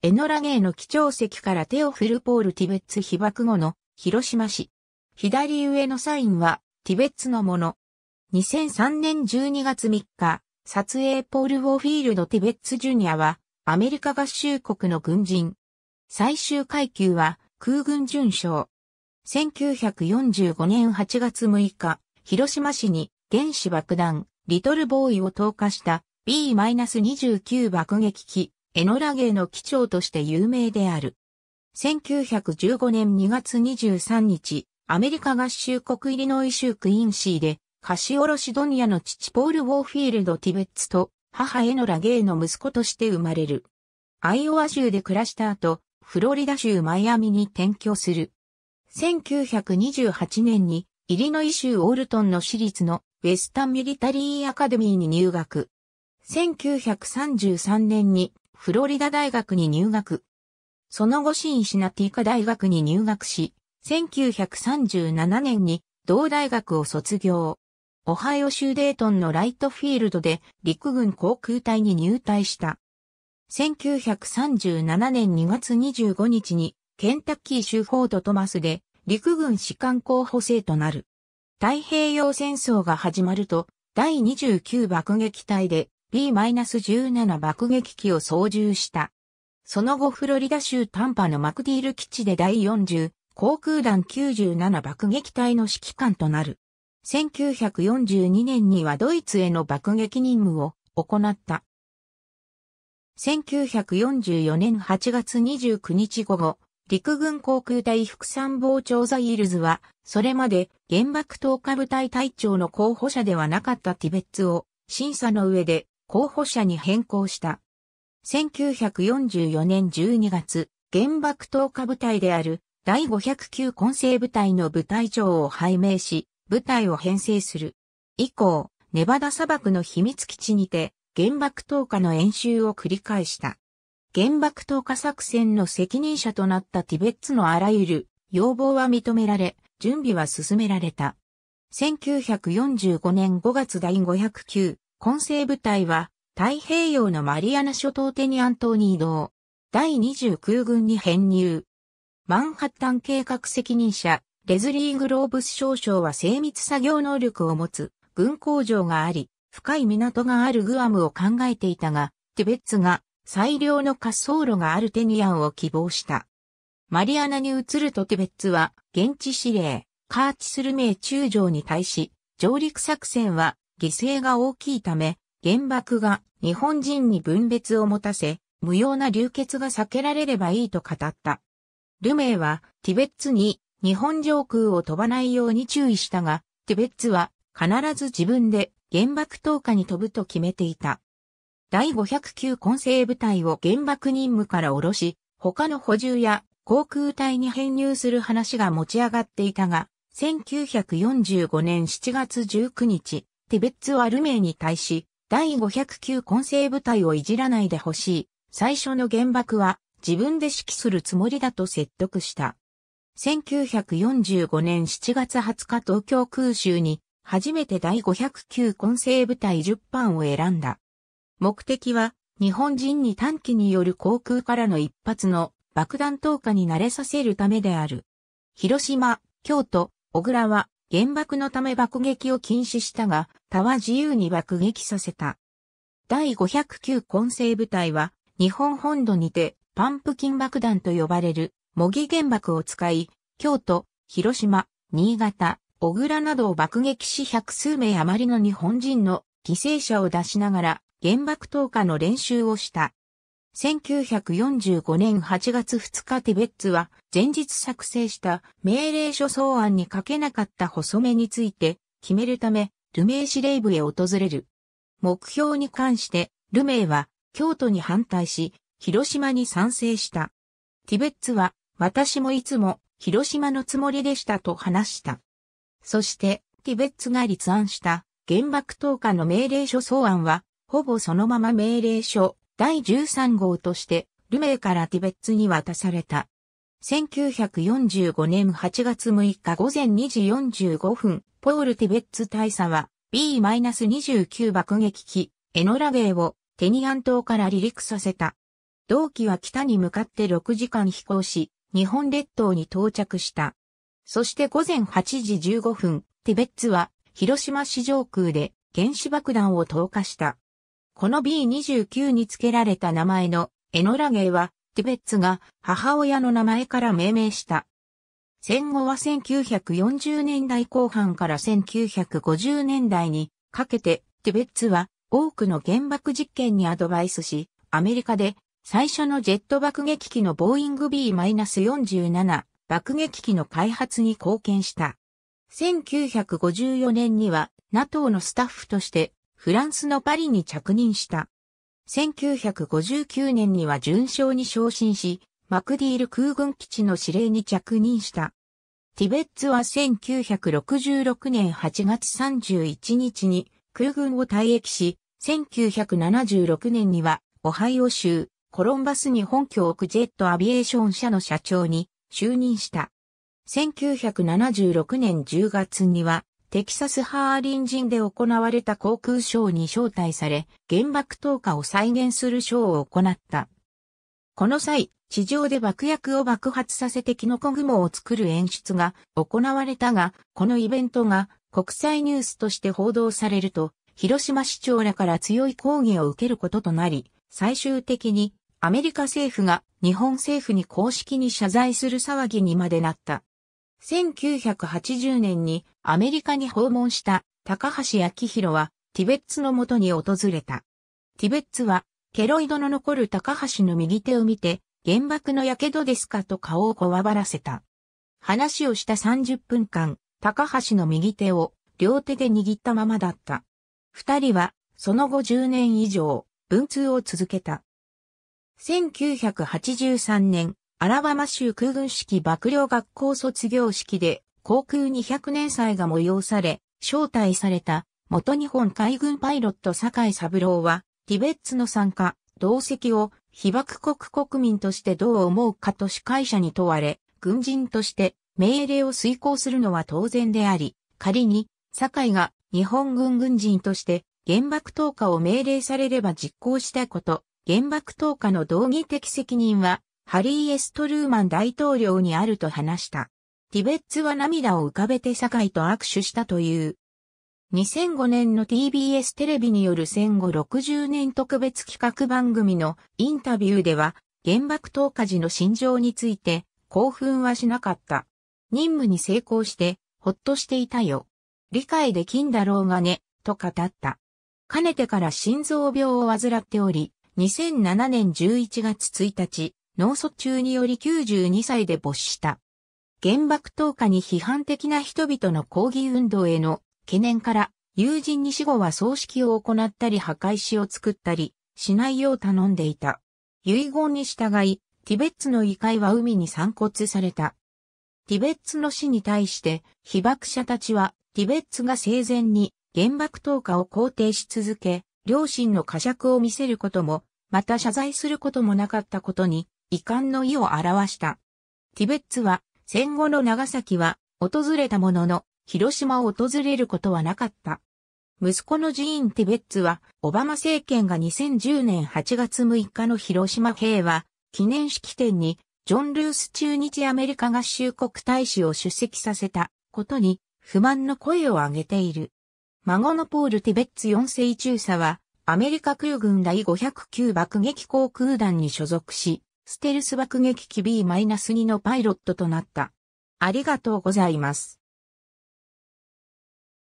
エノラゲーの貴重席から手を振るポール・ティベッツ被爆後の広島市。左上のサインはティベッツのもの。2003年12月3日、撮影ポール・ウォーフィールド・ティベッツ・ジュニアはアメリカ合衆国の軍人。最終階級は空軍巡将。1945年8月6日、広島市に原子爆弾、リトルボーイを投下した B-29 爆撃機エノラゲの基調として有名である。1915年2月23日、アメリカ合衆国イリノイ州クインシーで、ロシドニアの父ポール・ウォーフィールド・ティベッツと母エノラ・ゲーの息子として生まれる。アイオワ州で暮らした後、フロリダ州マイアミに転居する。1928年にイリノイ州オールトンの私立のウェスタンミリタリーアカデミーに入学。1933年にフロリダ大学に入学。その後シンシナティカ大学に入学し、1937年に同大学を卒業。オハイオ州デートンのライトフィールドで陸軍航空隊に入隊した。1937年2月25日にケンタッキー州フォートトマスで陸軍士官候補生となる。太平洋戦争が始まると第29爆撃隊で P-17 爆撃機を操縦した。その後フロリダ州タンパのマクディール基地で第40航空団97爆撃隊の指揮官となる。1942年にはドイツへの爆撃任務を行った。1944年8月29日午後、陸軍航空隊副参謀長ザイールズは、それまで原爆投下部隊隊長の候補者ではなかったティベッツを審査の上で候補者に変更した。1944年12月、原爆投下部隊である第509混成部隊の部隊長を拝命し、部隊を編成する。以降、ネバダ砂漠の秘密基地にて原爆投下の演習を繰り返した。原爆投下作戦の責任者となったティベッツのあらゆる要望は認められ、準備は進められた。1945年5月第509混成部隊は太平洋のマリアナ諸島テニアン島に移動。第2空軍に編入。マンハッタン計画責任者、レズリー・グローブス少将は精密作業能力を持つ軍工場があり、深い港があるグアムを考えていたが、ティベッツが最良の滑走路があるテニアンを希望した。マリアナに移るとテベッツは現地指令、カーチスルメイ中将に対し、上陸作戦は犠牲が大きいため、原爆が日本人に分別を持たせ、無用な流血が避けられればいいと語った。ルメイは、ティベッツに日本上空を飛ばないように注意したが、ティベッツは必ず自分で原爆投下に飛ぶと決めていた。第509混成部隊を原爆任務から下ろし、他の補充や航空隊に編入する話が持ち上がっていたが、1945年7月19日、ティベッツはルメイに対し、第509混成部隊をいじらないでほしい。最初の原爆は自分で指揮するつもりだと説得した。1945年7月20日東京空襲に初めて第509混成部隊10班を選んだ。目的は日本人に短期による航空からの一発の爆弾投下に慣れさせるためである。広島、京都、小倉は原爆のため爆撃を禁止したが、他は自由に爆撃させた。第509混成部隊は、日本本土にて、パンプキン爆弾と呼ばれる、模擬原爆を使い、京都、広島、新潟、小倉などを爆撃し百数名余りの日本人の犠牲者を出しながら、原爆投下の練習をした。1945年8月2日ティベッツは前日作成した命令書草案に書けなかった細目について決めるためルメイ司令部へ訪れる。目標に関してルメイは京都に反対し広島に賛成した。ティベッツは私もいつも広島のつもりでしたと話した。そしてティベッツが立案した原爆投下の命令書草案はほぼそのまま命令書第13号として、ルメイからティベッツに渡された。1945年8月6日午前2時45分、ポール・ティベッツ大佐は B-29 爆撃機エノラゲーをテニアン島から離陸させた。同機は北に向かって6時間飛行し、日本列島に到着した。そして午前8時15分、ティベッツは広島市上空で原子爆弾を投下した。この B29 に付けられた名前のエノラゲは、ティベッツが母親の名前から命名した。戦後は1940年代後半から1950年代にかけて、ティベッツは多くの原爆実験にアドバイスし、アメリカで最初のジェット爆撃機のボーイング B-47 爆撃機の開発に貢献した。1954年には NATO のスタッフとしてフランスのパリに着任した。1959年には準将に昇進し、マクディール空軍基地の司令に着任した。ティベッツは1966年8月31日に空軍を退役し、1976年にはオハイオ州コロンバスに本拠を置くジェットアビエーション社の社長に就任した。1976年10月にはテキサス・ハーリン人で行われた航空ショーに招待され、原爆投下を再現するショーを行った。この際、地上で爆薬を爆発させてキノコ雲を作る演出が行われたが、このイベントが国際ニュースとして報道されると、広島市長らから強い抗議を受けることとなり、最終的にアメリカ政府が日本政府に公式に謝罪する騒ぎにまでなった。1980年にアメリカに訪問した高橋明宏はティベッツのもとに訪れた。ティベッツはケロイドの残る高橋の右手を見て原爆の火傷ですかと顔をこわばらせた。話をした30分間、高橋の右手を両手で握ったままだった。二人はその後10年以上文通を続けた。1983年、アラバマ州空軍式幕僚学校卒業式で航空200年祭が催され、招待された元日本海軍パイロット坂井三郎は、ティベッツの参加、同席を被爆国国民としてどう思うかと司会者に問われ、軍人として命令を遂行するのは当然であり、仮に、坂井が日本軍軍人として原爆投下を命令されれば実行したこと、原爆投下の道義的責任はハリー・エストルーマン大統領にあると話した。ティベッツは涙を浮かべて堺と握手したという。2005年の TBS テレビによる戦後60年特別企画番組のインタビューでは原爆投下時の心情について興奮はしなかった。任務に成功してほっとしていたよ。理解できんだろうがね、と語った。かねてから心臓病を患っており、2007年11月1日、脳卒中により92歳で没した。原爆投下に批判的な人々の抗議運動への懸念から、友人に死後は葬式を行ったり墓石を作ったりしないよう頼んでいた。遺言に従い、ティベッツの遺骸は海に散骨された。ティベッツの死に対して被爆者たちはティベッツが生前に原爆投下を肯定し続け、両親の呵責を見せることも、また謝罪することもなかったことに遺憾の意を表した。ティベッツは戦後の長崎は訪れたものの広島を訪れることはなかった。息子のジーン・ティベッツは、オバマ政権が2010年8月6日の広島平和記念式典に、ジョン・ルース中日アメリカ合衆国大使を出席させたことに不満の声を上げている。孫のポール・ティベッツ4世中佐は、アメリカ空軍第509爆撃航空団に所属し、ステルス爆撃機 B-2 のパイロットとなった。ありがとうございます。